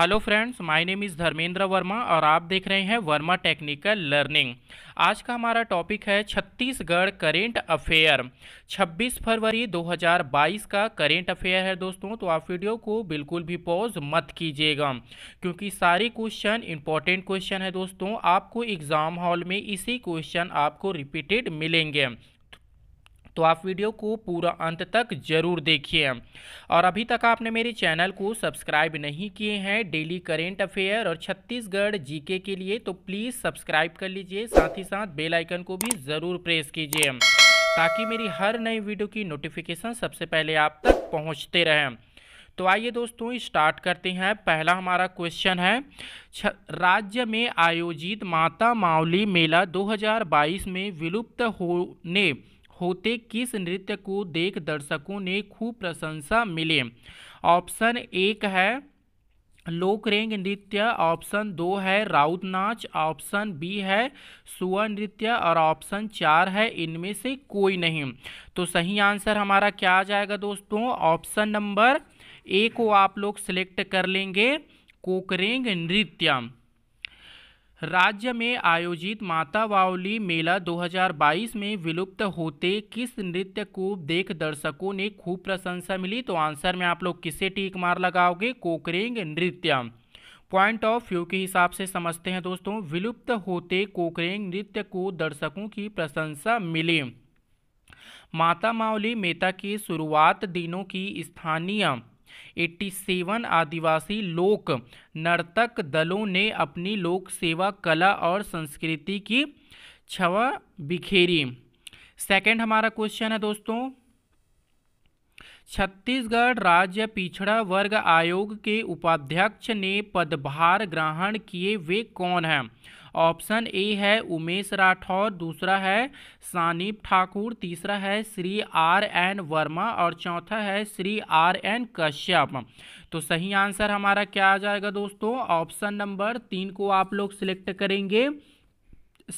hello friends my name is Dharmendra Verma और आप देख रहे हैं वर्मा टेक्निकल लर्निंग आज का हमारा टॉपिक है छत्तीसगढ़ करेंट अफेयर 26 फरवरी 2022 का करेंट अफेयर है दोस्तों तो आप वीडियो को बिल्कुल भी पॉज मत कीजिएगा क्योंकि सारे क्वेश्चन इंपॉर्टेंट क्वेश्चन है दोस्तों आपको एग्ज़ाम हॉल में इसी क्वेश्चन आपको रिपीटेड मिलेंगे तो आप वीडियो को पूरा अंत तक जरूर देखिए और अभी तक आपने मेरे चैनल को सब्सक्राइब नहीं किए हैं डेली करेंट अफेयर और छत्तीसगढ़ जीके के लिए तो प्लीज़ सब्सक्राइब कर लीजिए साथ ही साथ बेल आइकन को भी ज़रूर प्रेस कीजिए ताकि मेरी हर नई वीडियो की नोटिफिकेशन सबसे पहले आप तक पहुँचते रहें तो आइए दोस्तों स्टार्ट करते हैं पहला हमारा क्वेश्चन है राज्य में आयोजित माता मावली मेला 2022 में विलुप्त होने होते किस नृत्य को देख दर्शकों ने खूब प्रशंसा मिले ऑप्शन एक है लोकरेंग नृत्य ऑप्शन दो है राउत नाच ऑप्शन बी है सुअर नृत्य और ऑप्शन चार है इनमें से कोई नहीं तो सही आंसर हमारा क्या आ जाएगा दोस्तों ऑप्शन नंबर ए को आप लोग सेलेक्ट कर लेंगे कोकरेंग नृत्य राज्य में आयोजित माता बावली मेला 2022 में विलुप्त होते किस नृत्य को देख दर्शकों ने खूब प्रशंसा मिली तो आंसर में आप लोग किसे टीक मार लगाओगे कोकरेंग नृत्य पॉइंट ऑफ व्यू के हिसाब से समझते हैं दोस्तों विलुप्त होते कोकरेंग नृत्य को दर्शकों की प्रशंसा मिली माता मावली मेता की शुरुआत दिनों की स्थानीय 87 आदिवासी लोक नर्तक दलों ने अपनी लोक सेवा कला और संस्कृति की छवा बिखेरी सेकंड हमारा क्वेश्चन है दोस्तों छत्तीसगढ़ राज्य पिछड़ा वर्ग आयोग के उपाध्यक्ष ने पदभार ग्रहण किए वे कौन हैं ऑप्शन ए है उमेश राठौर दूसरा है सानिप ठाकुर तीसरा है श्री आर एन वर्मा और चौथा है श्री आर एन कश्यप तो सही आंसर हमारा क्या आ जाएगा दोस्तों ऑप्शन नंबर तीन को आप लोग सिलेक्ट करेंगे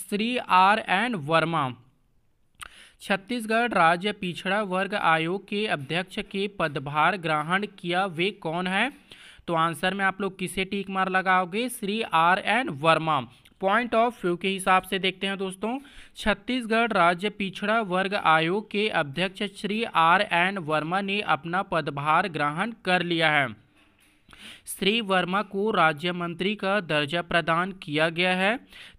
श्री आर एन वर्मा छत्तीसगढ़ राज्य पिछड़ा वर्ग आयोग के अध्यक्ष के पदभार ग्रहण किया वे कौन है तो आंसर में आप लोग किसे टीक मार लगाओगे Shri R N Verma point of view के हिसाब से देखते हैं दोस्तों छत्तीसगढ़ राज्य पिछड़ा वर्ग आयोग के अध्यक्ष श्री आर एन वर्मा ने अपना पदभार ग्रहण कर लिया है श्री वर्मा को राज्य मंत्री का दर्जा प्रदान किया गया है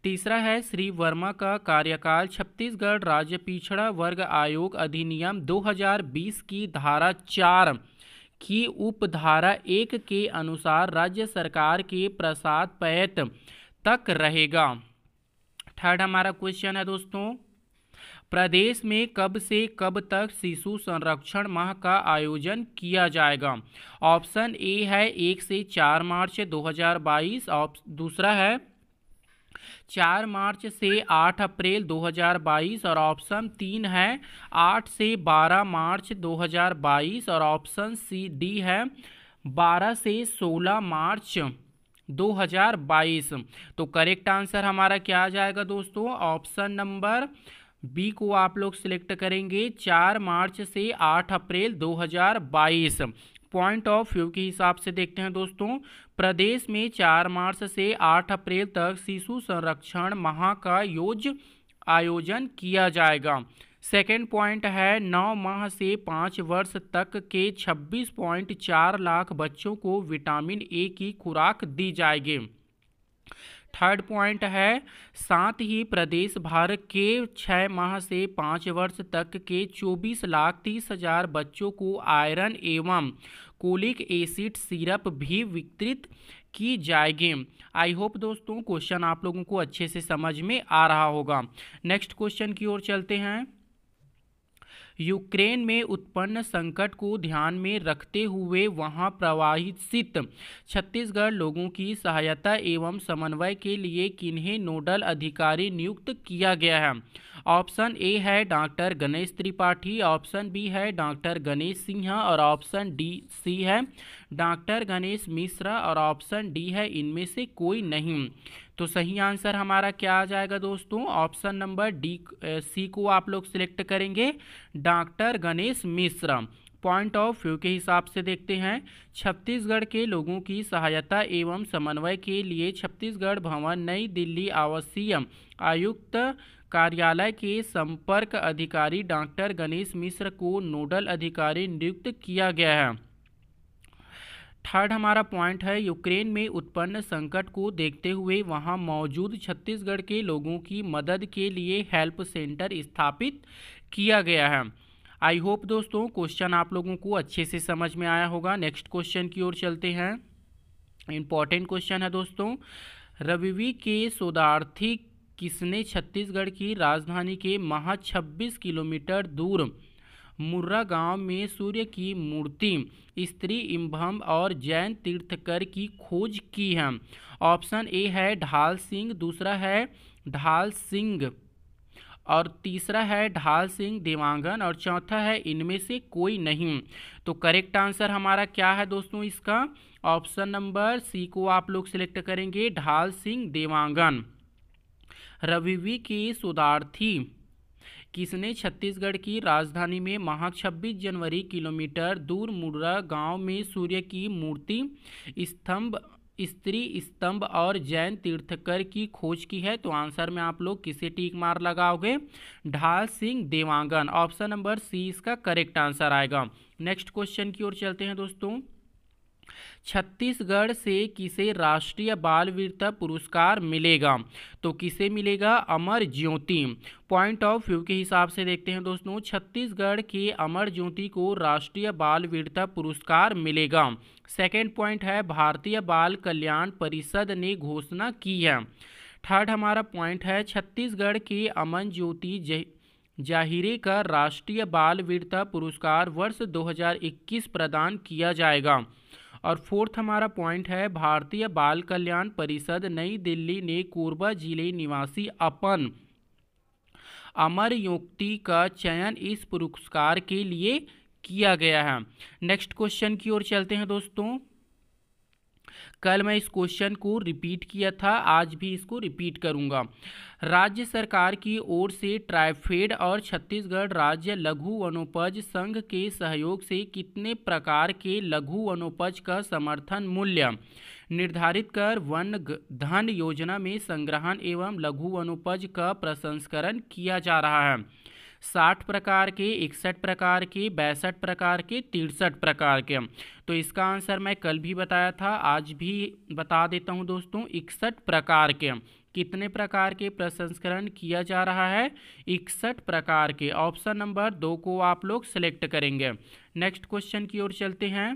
तीसरा है श्री वर्मा का कार्यकाल छत्तीसगढ़ राज्य पिछड़ा वर्ग आयोग अधिनियम 2020 की धारा चार की उपधारा एक के अनुसार राज्य सरकार के प्रसाद पैत तक रहेगा थर्ड हमारा क्वेश्चन है दोस्तों प्रदेश में कब से कब तक शिशु संरक्षण माह का आयोजन किया जाएगा ऑप्शन ए है एक से चार मार्च 2022 ऑप दूसरा है चार मार्च से आठ अप्रैल 2022 और ऑप्शन तीन है आठ से बारह मार्च 2022 और ऑप्शन सी डी है बारह से सोलह मार्च 2022 तो करेक्ट आंसर हमारा क्या आ जाएगा दोस्तों ऑप्शन नंबर बी को आप लोग सिलेक्ट करेंगे चार मार्च से आठ अप्रैल 2022 पॉइंट ऑफ व्यू के हिसाब से देखते हैं दोस्तों प्रदेश में चार मार्च से आठ अप्रैल तक शिशु संरक्षण माह का योज आयोजन किया जाएगा सेकेंड पॉइंट है नौ माह से पाँच वर्ष तक के छब्बीस पॉइंट चार लाख बच्चों को विटामिन ए की खुराक दी जाएगी थर्ड पॉइंट है साथ ही प्रदेश भर के छः माह से पाँच वर्ष तक के चौबीस लाख तीस हजार बच्चों को आयरन एवं कोलिक एसिड सिरप भी वितरित की जाएगी आई होप दोस्तों क्वेश्चन आप लोगों को अच्छे से समझ में आ रहा होगा नेक्स्ट क्वेश्चन की ओर चलते हैं यूक्रेन में उत्पन्न संकट को ध्यान में रखते हुए वहां प्रवाहित छत्तीसगढ़ लोगों की सहायता एवं समन्वय के लिए किन्हें नोडल अधिकारी नियुक्त किया गया है ऑप्शन ए है doctor Ganesh Tripathi option B है डॉक्टर गणेश सिंह और ऑप्शन डी सी है डॉक्टर गणेश मिश्रा और ऑप्शन डी है इनमें से कोई नहीं तो सही आंसर हमारा क्या आ जाएगा दोस्तों ऑप्शन नंबर डी सी को आप लोग सिलेक्ट करेंगे doctor Ganesh Mishra point of view के हिसाब से देखते हैं छत्तीसगढ़ के लोगों की सहायता एवं समन्वय के लिए छत्तीसगढ़ भवन नई दिल्ली आवासीय आयुक्त कार्यालय के संपर्क अधिकारी डॉक्टर गणेश मिश्र को नोडल अधिकारी नियुक्त किया गया है थर्ड हमारा पॉइंट है यूक्रेन में उत्पन्न संकट को देखते हुए वहां मौजूद छत्तीसगढ़ के लोगों की मदद के लिए हेल्प सेंटर स्थापित किया गया है आई होप दोस्तों क्वेश्चन आप लोगों को अच्छे से समझ में आया होगा नेक्स्ट क्वेश्चन की ओर चलते हैं इम्पॉर्टेंट क्वेश्चन है दोस्तों रविवी के शोधार्थी किसने छत्तीसगढ़ की राजधानी के महा छब्बीस किलोमीटर दूर मुर्रा गांव में सूर्य की मूर्ति स्त्री इम्भम और जैन तीर्थकर की खोज की है ऑप्शन ए है ढाल सिंह दूसरा है ढाल सिंह और तीसरा है ढाल सिंह देवांगन और चौथा है इनमें से कोई नहीं तो करेक्ट आंसर हमारा क्या है दोस्तों इसका ऑप्शन नंबर सी को आप लोग सिलेक्ट करेंगे ढाल सिंह देवांगन रविवी की सुधार्थी किसने छत्तीसगढ़ की राजधानी में महा 26 जनवरी किलोमीटर दूर मुर्रा गांव में सूर्य की मूर्ति स्तंभ स्त्री स्तंभ और जैन तीर्थकर की खोज की है तो आंसर में आप लोग किसे टीक मार लगाओगे Dhal Singh Dewangan option number C इसका करेक्ट आंसर आएगा नेक्स्ट क्वेश्चन की ओर चलते हैं दोस्तों छत्तीसगढ़ से किसे राष्ट्रीय बाल वीरता पुरस्कार मिलेगा तो किसे मिलेगा Amar Jyoti point of view के हिसाब से देखते हैं दोस्तों छत्तीसगढ़ के अमर ज्योति को राष्ट्रीय बाल वीरता पुरस्कार मिलेगा सेकेंड पॉइंट है भारतीय बाल कल्याण परिषद ने घोषणा की है थर्ड हमारा पॉइंट है छत्तीसगढ़ के अमन ज्योति जाहिरे का राष्ट्रीय बाल वीरता पुरस्कार वर्ष दो प्रदान किया जाएगा और फोर्थ हमारा पॉइंट है भारतीय बाल कल्याण परिषद नई दिल्ली ने कोरबा जिले निवासी अपन अमर युक्ति का चयन इस पुरस्कार के लिए किया गया है नेक्स्ट क्वेश्चन की ओर चलते हैं दोस्तों कल मैं इस क्वेश्चन को रिपीट किया था आज भी इसको रिपीट करूँगा राज्य सरकार की ओर से ट्राइफेड और छत्तीसगढ़ राज्य लघु वनोपज संघ के सहयोग से कितने प्रकार के लघु वनोपज का समर्थन मूल्य निर्धारित कर वन धन योजना में संग्रहण एवं लघु वनोपज का प्रसंस्करण किया जा रहा है साठ प्रकार के इकसठ प्रकार के बैसठ प्रकार के तिरसठ प्रकार के तो इसका आंसर मैं कल भी बताया था आज भी बता देता हूँ दोस्तों इकसठ प्रकार के कितने प्रकार के प्रसंस्करण किया जा रहा है इकसठ प्रकार के ऑप्शन नंबर दो को आप लोग सेलेक्ट करेंगे नेक्स्ट क्वेश्चन की ओर चलते हैं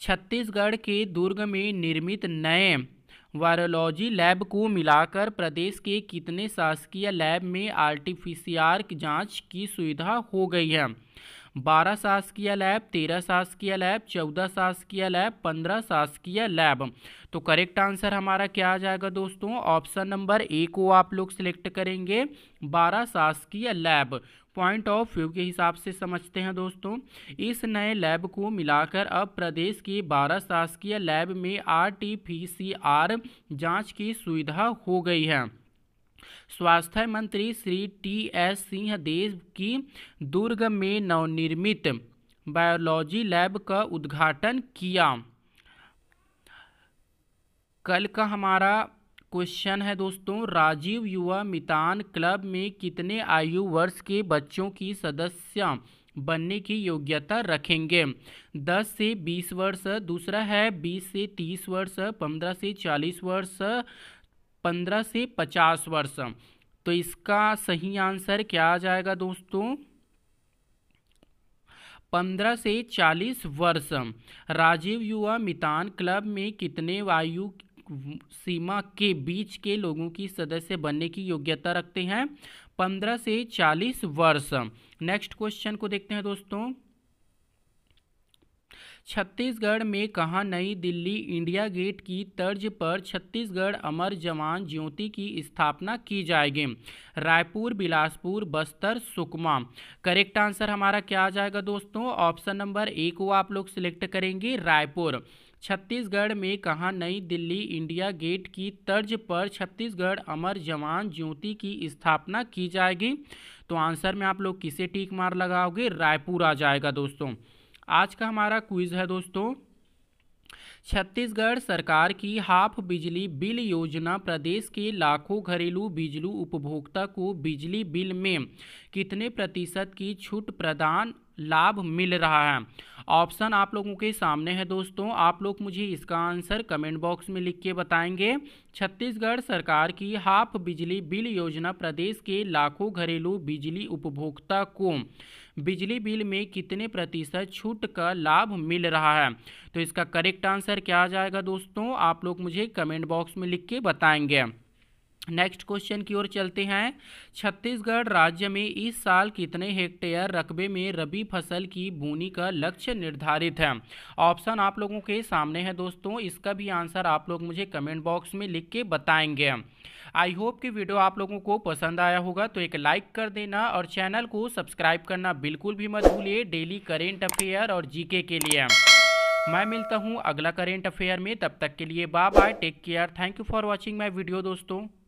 छत्तीसगढ़ के दुर्ग में निर्मित नए वायरोलॉजी लैब को मिलाकर प्रदेश के कितने शासकीय लैब में आरटीपीसीआर जांच की सुविधा हो गई है बारह शासकीय लैब तेरह शासकीय लैब चौदह शासकीय लैब पंद्रह शासकीय लैब तो करेक्ट आंसर हमारा क्या आ जाएगा दोस्तों ऑप्शन नंबर ए को आप लोग सिलेक्ट करेंगे बारह शासकीय लैब पॉइंट ऑफ व्यू के हिसाब से समझते हैं दोस्तों इस नए लैब को मिलाकर अब प्रदेश के 12 शासकीय लैब में आरटीपीसीआर जांच की सुविधा हो गई है स्वास्थ्य मंत्री श्री टी एस सिंह देव की दुर्ग में नवनिर्मित बायोलॉजी लैब का उद्घाटन किया कल का हमारा क्वेश्चन है दोस्तों राजीव युवा मितान क्लब में कितने आयु वर्ष के बच्चों की सदस्य बनने की योग्यता रखेंगे 10 से 20 वर्ष दूसरा है 20 से 30 वर्ष 15 से 40 वर्ष पंद्रह से पचास वर्ष तो इसका सही आंसर क्या आ जाएगा दोस्तों पंद्रह से चालीस वर्ष राजीव युवा मितान क्लब में कितने वायु सीमा के बीच के लोगों की सदस्य बनने की योग्यता रखते हैं पंद्रह से चालीस वर्ष नेक्स्ट क्वेश्चन को देखते हैं दोस्तों छत्तीसगढ़ में कहा नई दिल्ली इंडिया गेट की तर्ज पर छत्तीसगढ़ अमर जवान ज्योति की स्थापना की जाएगी रायपुर बिलासपुर बस्तर सुकमा करेक्ट आंसर हमारा क्या आ जाएगा दोस्तों ऑप्शन नंबर ए को आप लोग सिलेक्ट करेंगे रायपुर छत्तीसगढ़ में कहा नई दिल्ली इंडिया गेट की तर्ज पर छत्तीसगढ़ अमर जवान ज्योति की स्थापना की जाएगी तो आंसर में आप लोग किसे टीक मार लगाओगे रायपुर आ जाएगा दोस्तों आज का हमारा क्विज है दोस्तों छत्तीसगढ़ सरकार की हाफ बिजली बिल योजना प्रदेश के लाखों घरेलू बिजली उपभोक्ता को बिजली बिल में कितने प्रतिशत की छूट प्रदान लाभ मिल रहा है ऑप्शन आप लोगों के सामने है दोस्तों आप लोग मुझे इसका आंसर कमेंट बॉक्स में लिख के बताएंगे छत्तीसगढ़ सरकार की हाफ बिजली बिल योजना प्रदेश के लाखों घरेलू बिजली उपभोक्ता को बिजली बिल में कितने प्रतिशत छूट का लाभ मिल रहा है तो इसका करेक्ट आंसर क्या आ जाएगा दोस्तों आप लोग मुझे कमेंट बॉक्स में लिख के बताएंगे नेक्स्ट क्वेश्चन की ओर चलते हैं छत्तीसगढ़ राज्य में इस साल कितने हेक्टेयर रकबे में रबी फसल की बूनी का लक्ष्य निर्धारित है ऑप्शन आप लोगों के सामने है दोस्तों इसका भी आंसर आप लोग मुझे कमेंट बॉक्स में लिख के बताएंगे आई होप कि वीडियो आप लोगों को पसंद आया होगा तो एक लाइक कर देना और चैनल को सब्सक्राइब करना बिल्कुल भी मत भूलिए डेली करेंट अफेयर और जी के लिए मैं मिलता हूँ अगला करेंट अफेयर में तब तक के लिए bye bye take care thank you for watching my video दोस्तों